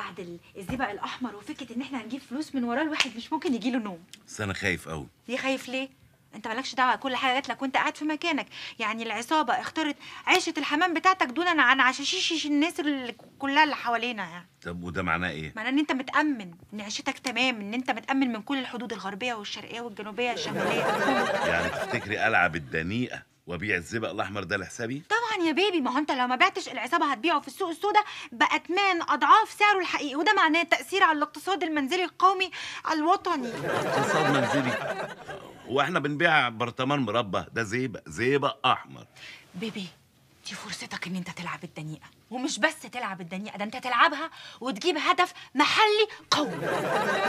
بعد الزبق الاحمر وفكره ان احنا هنجيب فلوس من وراه الواحد مش ممكن يجي له نوم بس انا خايف قوي ليه خايف ليه انت مالكش دعوه كل حاجه جات لك وانت قاعد في مكانك يعني العصابه اختارت عيشه الحمام بتاعتك دونا عن عشاشيش الناس اللي كلها اللي حوالينا يعني طب وده معناه ايه معناه ان انت متامن ان عيشتك تمام ان انت متامن من كل الحدود الغربيه والشرقيه والجنوبيه الشماليه يعني تفتكري العب الدنيئه وابيع الزبق الاحمر ده لحسابي يا بيبي ما هو انت لو ما بعتش العصابه هتبيعه في السوق السوداء باثمان اضعاف سعره الحقيقي وده معناه تاثير على الاقتصاد المنزلي القومي الوطني اقتصاد منزلي واحنا بنبيع برطمان مربى ده زيبق زيبق احمر بيبي دي فرصتك ان انت تلعب الدنيئه ومش بس تلعب الدنيئه ده انت تلعبها وتجيب هدف محلي قوي